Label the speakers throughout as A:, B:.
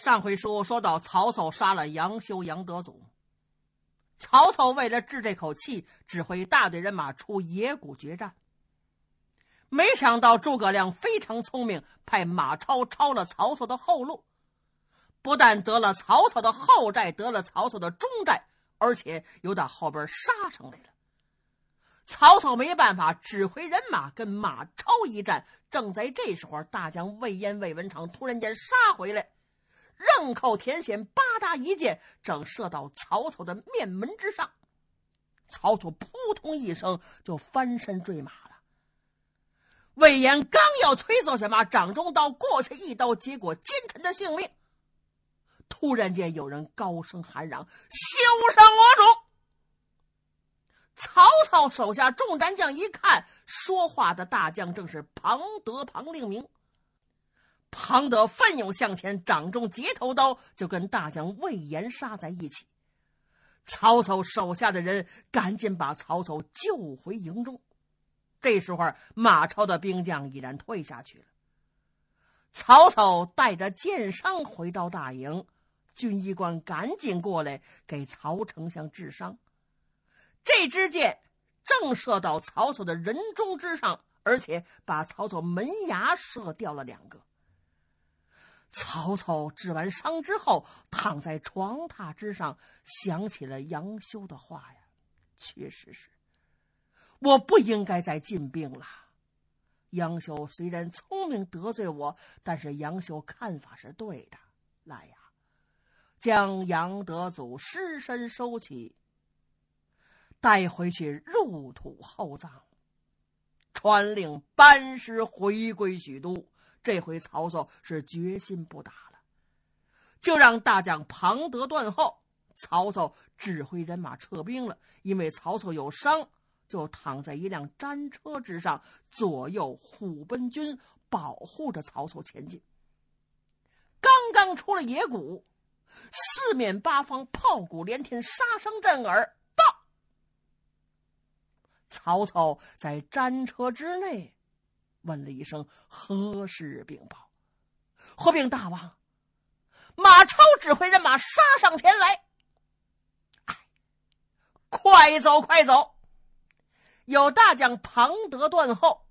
A: 上回书说到，曹操杀了杨修、杨德祖。曹操为了治这口气，指挥大队人马出野谷决战。没想到诸葛亮非常聪明，派马超抄了曹操的后路，不但得了曹操的后寨，得了曹操的中寨，而且又到后边杀上来了。曹操没办法，指挥人马跟马超一战。正在这时候，大将魏延、魏文长突然间杀回来。刃口舔血，吧嗒一箭，正射到曹操的面门之上。曹操扑通一声就翻身坠马了。魏延刚要催促下马，掌中刀过去一刀，结果奸臣的性命。突然间有人高声喊嚷：“休伤我主！”曹操手下众战将一看，说话的大将正是庞德、庞令明。庞德奋勇向前，掌中截头刀就跟大将魏延杀在一起。曹操手下的人赶紧把曹操救回营中。这时候，马超的兵将已然退下去了。曹操带着箭伤回到大营，军医官赶紧过来给曹丞相治伤。这支箭正射到曹操的人中之上，而且把曹操门牙射掉了两个。曹操治完伤之后，躺在床榻之上，想起了杨修的话呀，确实是，我不应该再进兵了。杨修虽然聪明得罪我，但是杨修看法是对的。来呀，将杨德祖尸身收起，带回去入土厚葬，传令班师回归许都。这回曹操是决心不打了，就让大将庞德断后。曹操指挥人马撤兵了，因为曹操有伤，就躺在一辆战车之上，左右虎贲军保护着曹操前进。刚刚出了野谷，四面八方炮鼓连天，杀声震耳。报，曹操在战车之内。问了一声：“何事禀报？”“何禀大王？”马超指挥人马杀上前来。哎，快走快走！有大将庞德断后，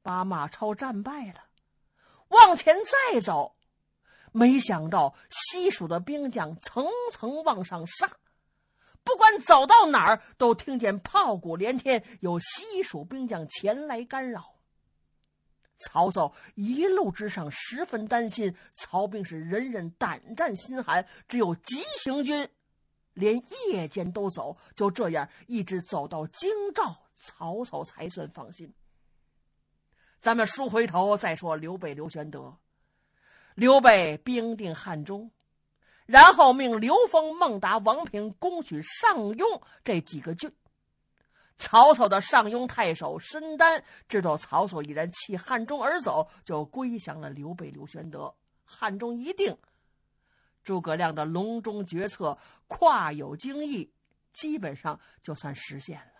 A: 把马超战败了。往前再走，没想到西蜀的兵将层层往上杀，不管走到哪儿，都听见炮鼓连天，有西蜀兵将前来干扰。曹操一路之上十分担心，曹兵是人人胆战心寒，只有急行军，连夜间都走，就这样一直走到京兆，曹操才算放心。咱们书回头再说刘备、刘玄德。刘备兵定汉中，然后命刘封、孟达、王平攻取上庸这几个郡。曹操的上庸太守申丹知道曹操已然弃汉中而走，就归降了刘备刘玄德。汉中一定，诸葛亮的隆中决策跨有荆义，基本上就算实现了。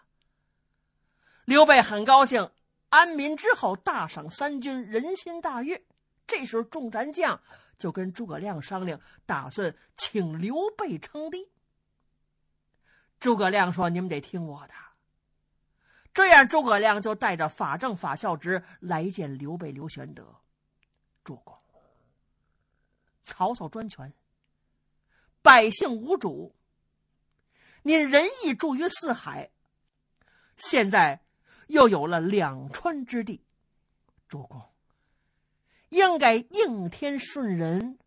A: 刘备很高兴，安民之后大赏三军，人心大悦。这时候众战将就跟诸葛亮商量，打算请刘备称帝。诸葛亮说：“你们得听我的。”这样，诸葛亮就带着法正、法孝直来见刘备、刘玄德。主公，曹操专权，百姓无主。您仁义著于四海，现在又有了两川之地，主公应该应天顺人，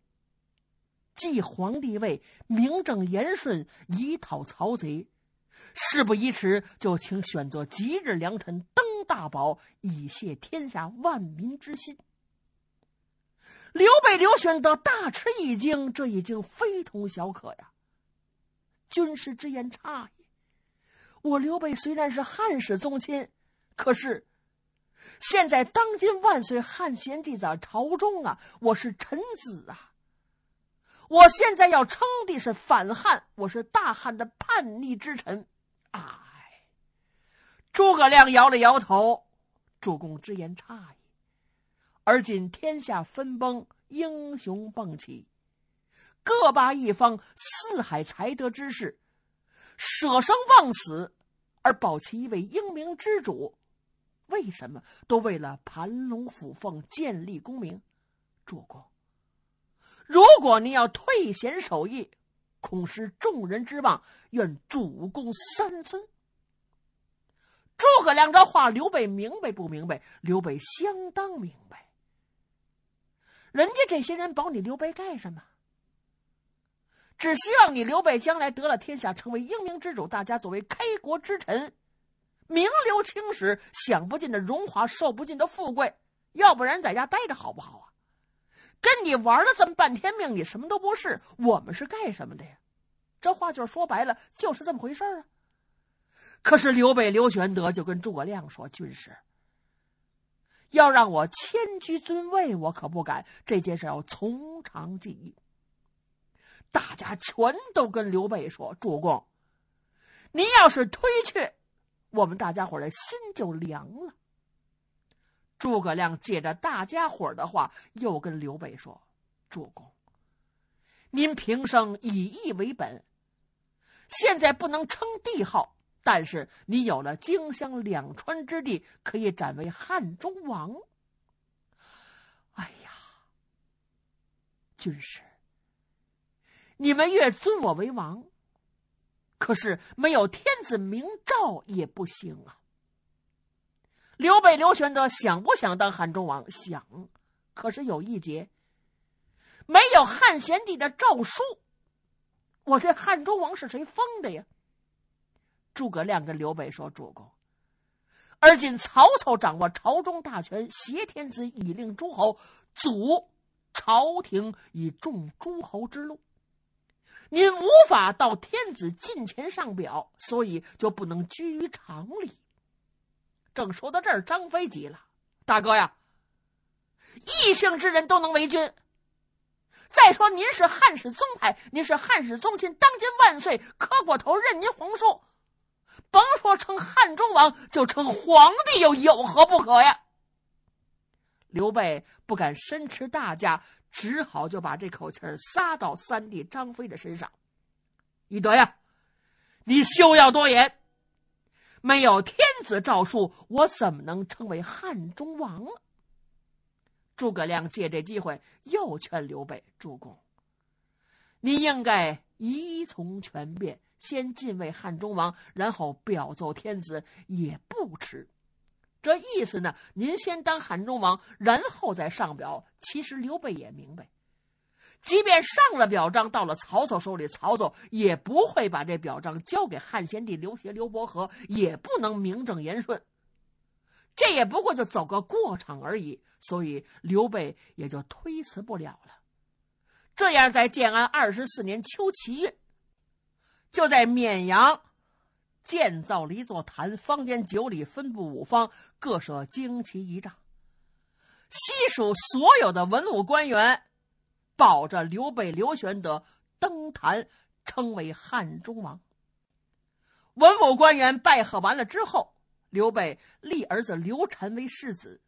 A: 继皇帝位，名正言顺，以讨曹贼。事不宜迟，就请选择吉日良辰登大宝，以谢天下万民之心。刘备、刘玄德大吃一惊，这已经非同小可呀！军师之言差矣，我刘备虽然是汉室宗亲，可是现在当今万岁汉献帝在朝中啊，我是臣子啊。我现在要称帝是反汉，我是大汉的叛逆之臣。唉，诸葛亮摇了摇头：“主公之言差矣。而今天下分崩，英雄迸起，各霸一方，四海才德之士舍生忘死而保其一位英明之主，为什么都为了盘龙虎凤建立功名，主公？”如果你要退显守义，恐失众人之望，愿主公三思。诸葛亮这话，刘备明白不明白？刘备相当明白。人家这些人保你刘备干什么？只希望你刘备将来得了天下，成为英明之主，大家作为开国之臣，名留青史，享不尽的荣华，受不尽的富贵。要不然在家待着，好不好啊？跟你玩了这么半天命，你什么都不是。我们是干什么的呀？这话就是说白了，就是这么回事啊。可是刘备刘玄德就跟诸葛亮说：“军师，要让我迁居尊位，我可不敢。这件事要从长计议。”大家全都跟刘备说：“主公，您要是推却，我们大家伙的心就凉了。”诸葛亮借着大家伙的话，又跟刘备说：“主公，您平生以义为本，现在不能称帝号，但是你有了荆襄两川之地，可以展为汉中王。”哎呀，军师，你们越尊我为王，可是没有天子明诏也不行啊。刘备、刘玄德想不想当汉中王？想，可是有一劫。没有汉献帝的诏书，我这汉中王是谁封的呀？诸葛亮跟刘备说：“主公，而今曹操掌握朝中大权，挟天子以令诸侯，阻朝廷以众诸侯之路。您无法到天子近前上表，所以就不能拘于常理。”正说到这儿，张飞急了：“大哥呀，异姓之人都能为君。再说您是汉室宗派，您是汉室宗亲，当今万岁磕过头认您皇叔，甭说称汉中王，就称皇帝又有何不可呀？”刘备不敢身持大驾，只好就把这口气儿撒到三弟张飞的身上：“翼德呀，你休要多言。”没有天子诏书，我怎么能称为汉中王？诸葛亮借这机会又劝刘备：“主公，您应该一从权变，先进位汉中王，然后表奏天子也不迟。这意思呢，您先当汉中王，然后再上表。”其实刘备也明白。即便上了表彰，到了曹操手里，曹操也不会把这表彰交给汉献帝刘协，刘伯和也不能名正言顺，这也不过就走个过场而已。所以刘备也就推辞不了了。这样，在建安二十四年秋七月，就在绵阳建造了一座坛，方圆九里，分布五方，各设旌旗一丈。西蜀所有的文武官员。保着刘备刘玄德登坛，称为汉中王。文武官员拜贺完了之后，刘备立儿子刘禅为世子，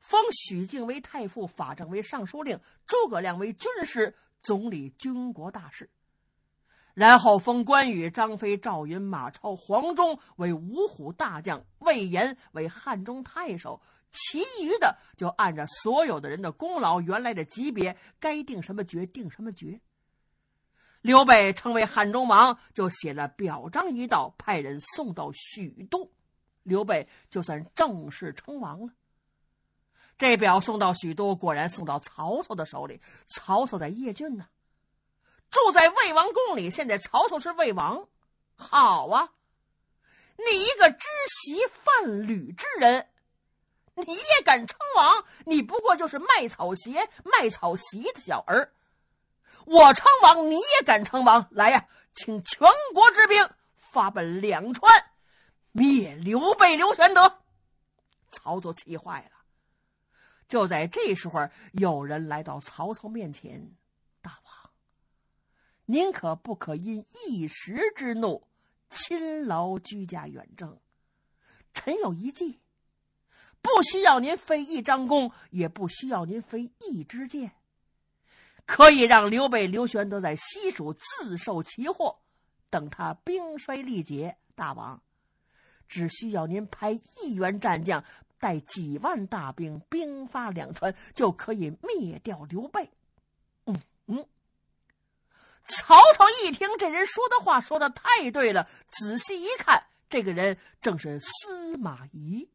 A: 封许靖为太傅，法正为尚书令，诸葛亮为军师，总理军国大事。然后封关羽、张飞、赵云、马超、黄忠为五虎大将，魏延为汉中太守。其余的就按照所有的人的功劳，原来的级别该定什么爵定什么爵。刘备称为汉中王，就写了表彰一道，派人送到许都。刘备就算正式称王了。这表送到许都，果然送到曹操的手里。曹操在邺郡呢，住在魏王宫里。现在曹操是魏王，好啊！你一个知席犯吕之人。你也敢称王？你不过就是卖草鞋、卖草席的小儿。我称王，你也敢称王？来呀，请全国之兵发奔两川，灭刘备、刘玄德。曹操气坏了。就在这时候，有人来到曹操面前：“大王，您可不可因一时之怒，亲劳居家远征？臣有一计。”不需要您飞一张弓，也不需要您飞一支箭，可以让刘备、刘玄德在西蜀自受其祸，等他兵衰力竭。大王只需要您派一员战将，带几万大兵，兵发两川，就可以灭掉刘备。嗯嗯。曹操一听这人说的话，说的太对了。仔细一看，这个人正是司马懿。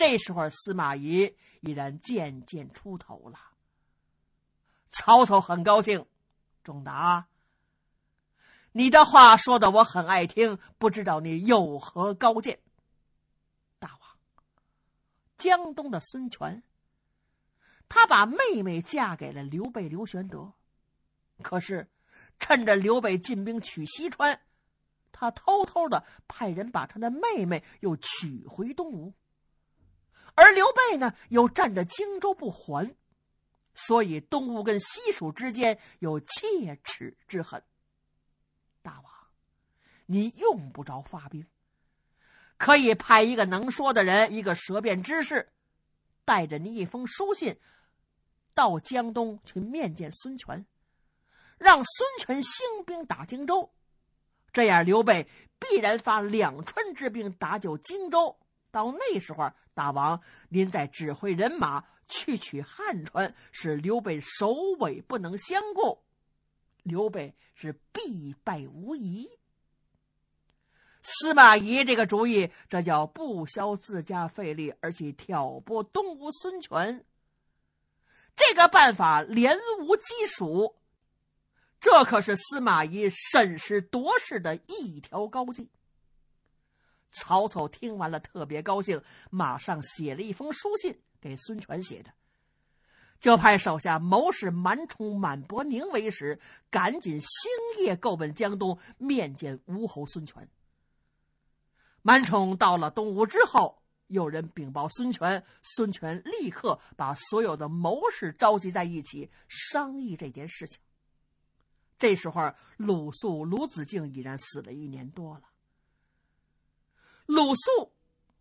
A: 这时候，司马懿已然渐渐出头了。曹操很高兴，仲达，你的话说的我很爱听，不知道你有何高见？大王，江东的孙权，他把妹妹嫁给了刘备刘玄德，可是趁着刘备进兵取西川，他偷偷的派人把他的妹妹又娶回东吴。而刘备呢，又占着荆州不还，所以东吴跟西蜀之间有切齿之恨。大王，你用不着发兵，可以派一个能说的人，一个舌辩之士，带着你一封书信，到江东去面见孙权，让孙权兴兵打荆州，这样刘备必然发两川之兵打救荆州。到那时候，大王您再指挥人马去取汉川，使刘备首尾不能相顾，刘备是必败无疑。司马懿这个主意，这叫不消自家费力，而去挑拨东吴孙权。这个办法连无基础，这可是司马懿审时度势的一条高计。曹操听完了，特别高兴，马上写了一封书信给孙权写的，就派手下谋士满宠、满伯宁为使，赶紧星夜够奔江东，面见吴侯孙权。满宠到了东吴之后，有人禀报孙权，孙权立刻把所有的谋士召集在一起，商议这件事情。这时候，鲁肃、鲁子敬已然死了一年多了。鲁肃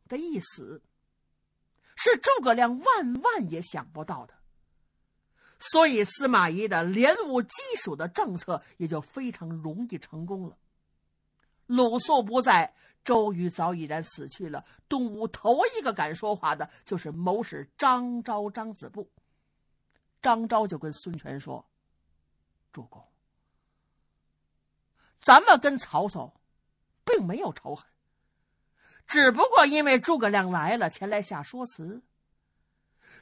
A: 的一死，是诸葛亮万万也想不到的，所以司马懿的联吴击蜀的政策也就非常容易成功了。鲁肃不在，周瑜早已然死去了。东吴头一个敢说话的就是谋士张昭、张子布。张昭就跟孙权说：“主公，咱们跟曹操，并没有仇恨。”只不过因为诸葛亮来了，前来下说辞，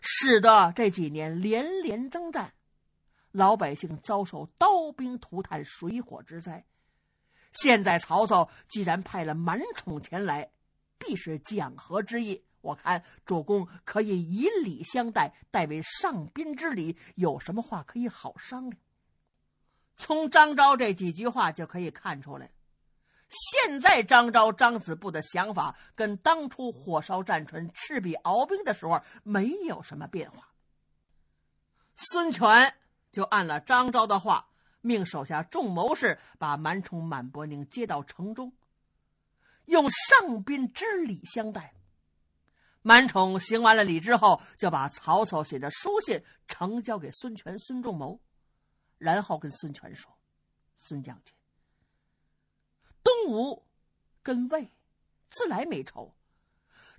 A: 使得这几年连连征战，老百姓遭受刀兵涂炭、水火之灾。现在曹操既然派了满宠前来，必是讲和之意。我看主公可以以礼相待，代为上宾之礼，有什么话可以好商量。从张昭这几句话就可以看出来。现在张昭、张子布的想法跟当初火烧战船、赤壁鏖兵的时候没有什么变化。孙权就按了张昭的话，命手下众谋士把满宠、满伯宁接到城中，用上宾之礼相待。满宠行完了礼之后，就把曹操写的书信呈交给孙权、孙仲谋，然后跟孙权说：“孙将军。”吴跟魏自来没仇，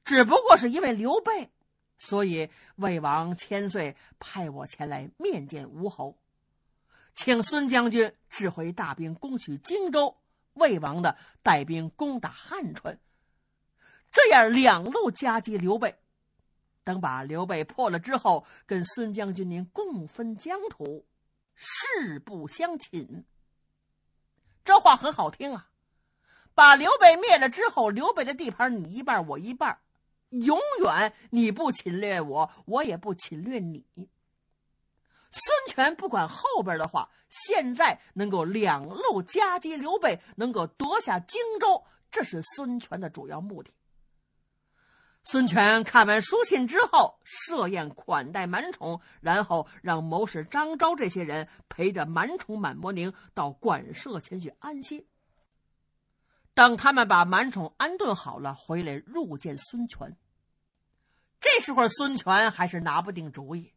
A: 只不过是因为刘备，所以魏王千岁派我前来面见吴侯，请孙将军指挥大兵攻取荆州。魏王的带兵攻打汉川，这样两路夹击刘备，等把刘备破了之后，跟孙将军您共分疆土，誓不相侵。这话很好听啊。把刘备灭了之后，刘备的地盘你一半我一半，永远你不侵略我，我也不侵略你。孙权不管后边的话，现在能够两路夹击刘备，能够夺下荆州，这是孙权的主要目的。孙权看完书信之后，设宴款待满宠，然后让谋士张昭这些人陪着满宠、满伯宁到馆舍前去安歇。等他们把满宠安顿好了，回来入见孙权。这时候，孙权还是拿不定主意，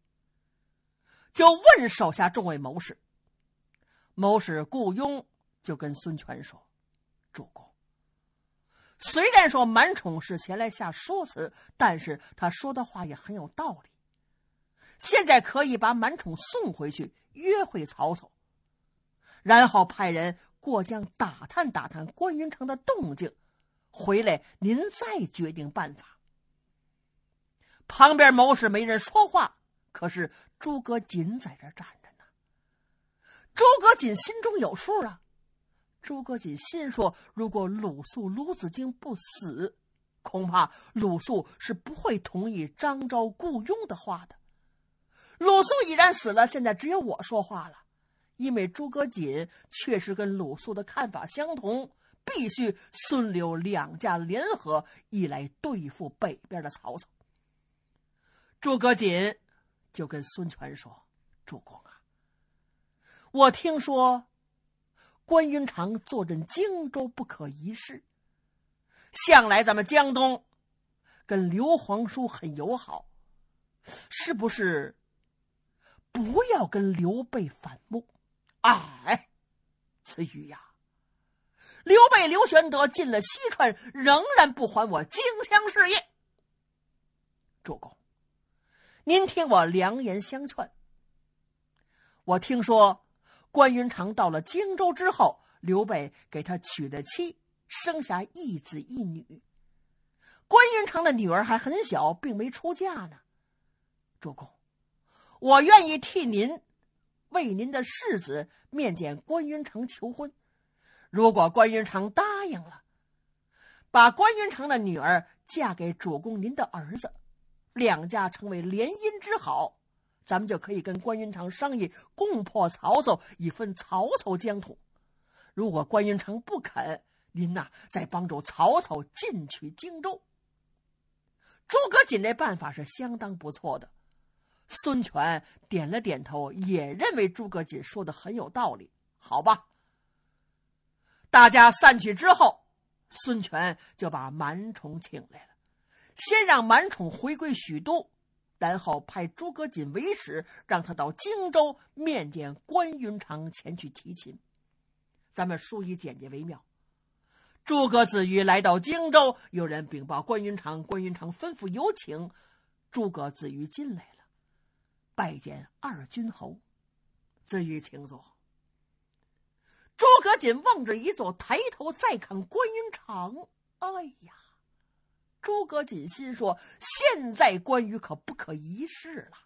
A: 就问手下众位谋士。谋士顾雍就跟孙权说：“主公，虽然说满宠是前来下说辞，但是他说的话也很有道理。现在可以把满宠送回去，约会曹操。”然后派人过江打探打探关云长的动静，回来您再决定办法。旁边谋士没人说话，可是诸葛瑾在这站着呢。诸葛瑾心中有数啊。诸葛瑾心说：如果鲁肃、鲁子敬不死，恐怕鲁肃是不会同意张昭雇佣的话的。鲁肃已然死了，现在只有我说话了。因为诸葛瑾确实跟鲁肃的看法相同，必须孙刘两家联合，以来对付北边的曹操。诸葛瑾就跟孙权说：“主公啊，我听说关云长坐镇荆州不可一世，向来咱们江东跟刘皇叔很友好，是不是不要跟刘备反目？”哎，子瑜呀，刘备、刘玄德进了西川，仍然不还我荆襄事业。主公，您听我良言相劝。我听说，关云长到了荆州之后，刘备给他娶了妻，生下一子一女。关云长的女儿还很小，并没出嫁呢。主公，我愿意替您。为您的世子面见关云长求婚，如果关云长答应了，把关云长的女儿嫁给主公您的儿子，两家成为联姻之好，咱们就可以跟关云长商议共破曹操，以分曹操疆土。如果关云长不肯，您呐再帮助曹操进取荆州。诸葛瑾这办法是相当不错的。孙权点了点头，也认为诸葛瑾说的很有道理。好吧，大家散去之后，孙权就把满宠请来了，先让满宠回归许都，然后派诸葛瑾为使，让他到荆州面见关云长，前去提亲。咱们书以简洁为妙。诸葛子瑜来到荆州，有人禀报关云长，关云长吩咐有请诸葛子瑜进来。拜见二君侯，子瑜请坐。诸葛瑾往这一坐，抬头再看关云长。哎呀，诸葛瑾心说：现在关羽可不可一世了。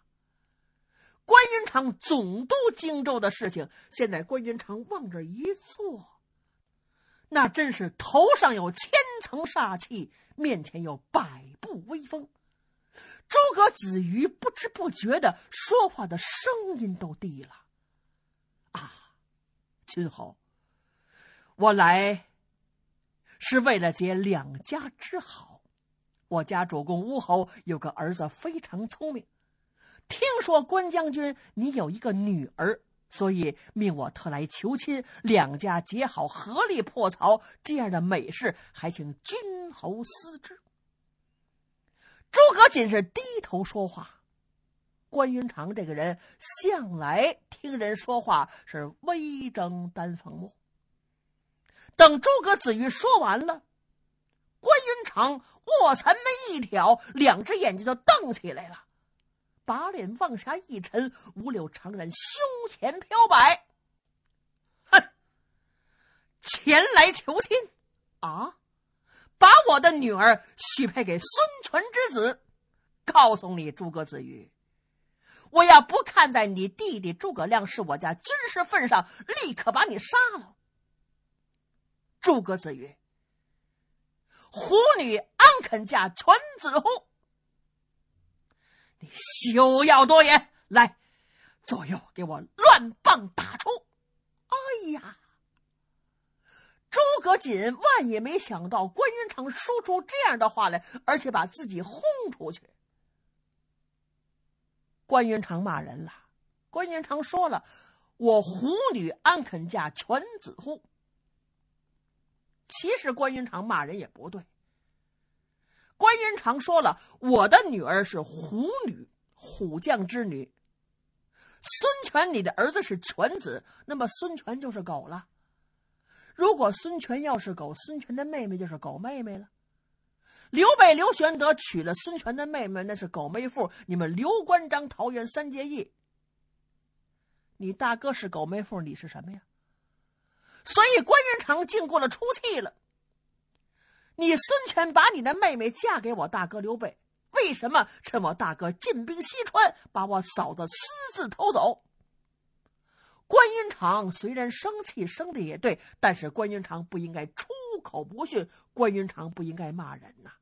A: 关云长总督荆州的事情，现在关云长往这一坐，那真是头上有千层煞气，面前有百步威风。诸葛子瑜不知不觉的说话的声音都低了。啊，君侯，我来是为了结两家之好。我家主公乌侯有个儿子非常聪明，听说关将军你有一个女儿，所以命我特来求亲，两家结好，合力破曹，这样的美事，还请君侯思之。诸葛瑾是低头说话，关云长这个人向来听人说话是微睁单凤目。等诸葛子瑜说完了，关云长卧蚕眉一挑，两只眼睛就瞪起来了，把脸往下一沉，五柳长髯胸前飘摆，哼，前来求亲，啊。把我的女儿许配给孙权之子，告诉你，诸葛子瑜，我要不看在你弟弟诸葛亮是我家军师份上，立刻把你杀了。诸葛子瑜，虎女安肯嫁犬子乎？你休要多言，来，左右给我乱棒打出！哎呀！诸葛瑾万也没想到关云长说出这样的话来，而且把自己轰出去。关云长骂人了，关云长说了：“我虎女安肯嫁犬子乎？”其实关云长骂人也不对。关云长说了：“我的女儿是虎女，虎将之女。孙权你的儿子是犬子，那么孙权就是狗了。”如果孙权要是狗，孙权的妹妹就是狗妹妹了。刘备、刘玄德娶了孙权的妹妹，那是狗妹夫。你们刘关张桃园三结义，你大哥是狗妹夫，你是什么呀？所以关云长竟过了出气了。你孙权把你的妹妹嫁给我大哥刘备，为什么趁我大哥进兵西川，把我嫂子私自偷走？关云长虽然生气，生的也对，但是关云长不应该出口不逊，关云长不应该骂人呐。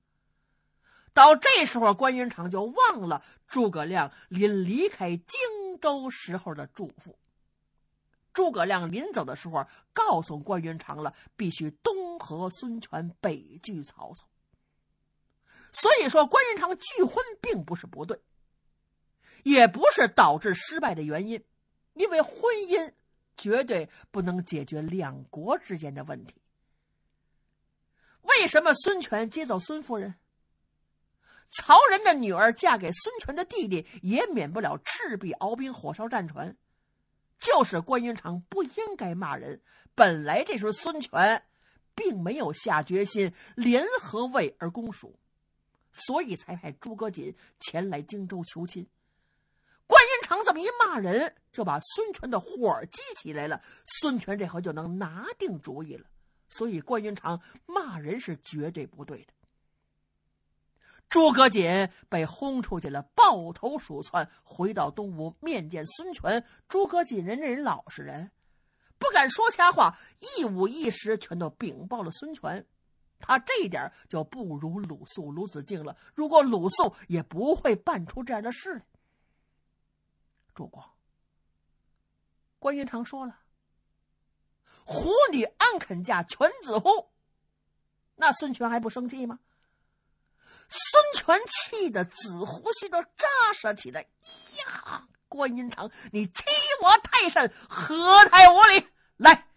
A: 到这时候，关云长就忘了诸葛亮临离开荆州时候的嘱咐。诸葛亮临走的时候告诉关云长了，必须东和孙权，北拒曹操。所以说，关云长拒婚并不是不对，也不是导致失败的原因。因为婚姻绝对不能解决两国之间的问题。为什么孙权接走孙夫人？曹仁的女儿嫁给孙权的弟弟，也免不了赤壁鏖兵、火烧战船。就是关云长不应该骂人。本来这时候孙权并没有下决心联合魏而攻蜀，所以才派诸葛瑾前来荆州求亲。常这么一骂人，就把孙权的火激起来了。孙权这回就能拿定主意了。所以关云长骂人是绝对不对的。诸葛瑾被轰出去了，抱头鼠窜，回到东吴面见孙权。诸葛瑾人这人老实人，不敢说瞎话，一五一十全都禀报了孙权。他这一点就不如鲁肃、鲁子敬了。如果鲁肃也不会办出这样的事来。主公，关云长说了：“虎女安肯嫁犬子乎？”那孙权还不生气吗？孙权气的紫胡须都扎舌起来。呀，关云长，你欺我太甚，何太无礼？来，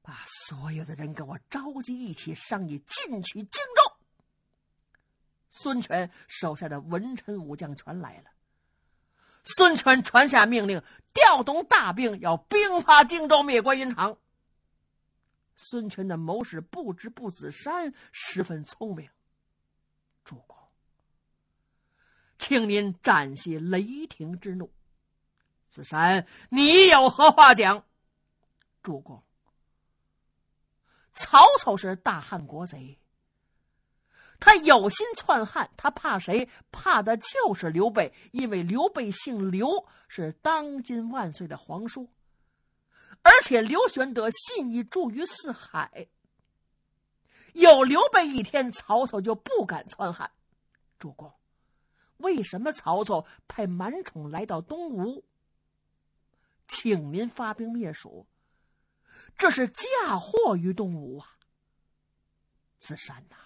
A: 把所有的人给我召集一起，商议进取荆州。孙权手下的文臣武将全来了。孙权传下命令，调动大兵，要兵发荆州，灭关云长。孙权的谋士不知不子山十分聪明，主公，请您暂息雷霆之怒。子山，你有何话讲？主公，曹操是大汉国贼。他有心篡汉，他怕谁？怕的就是刘备，因为刘备姓刘，是当今万岁的皇叔，而且刘玄德信义著于四海。有刘备一天，曹操就不敢篡汉。主公，为什么曹操派满宠来到东吴，请您发兵灭蜀？这是嫁祸于东吴啊，子山呐。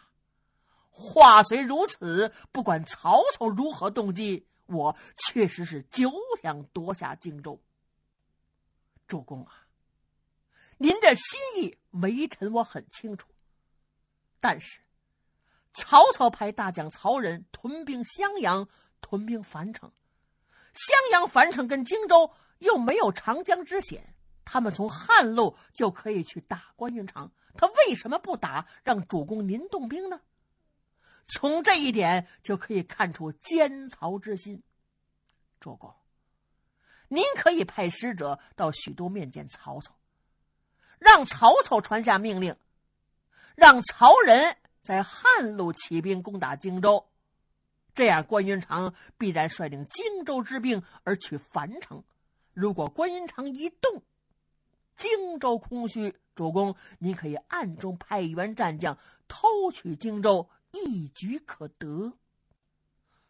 A: 话虽如此，不管曹操如何动计，我确实是久想夺下荆州。主公啊，您的心意，微臣我很清楚。但是，曹操派大将曹仁屯兵襄阳，屯兵樊城，襄阳、樊城跟荆州又没有长江之险，他们从汉路就可以去打关云长。他为什么不打，让主公您动兵呢？从这一点就可以看出奸曹之心。主公，您可以派使者到许都面见曹操，让曹操传下命令，让曹仁在汉路起兵攻打荆州。这样，关云长必然率领荆州之兵而取樊城。如果关云长一动，荆州空虚，主公，您可以暗中派一员战将偷取荆州。一举可得。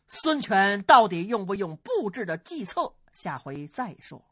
A: 孙权到底用不用布置的计策？下回再说。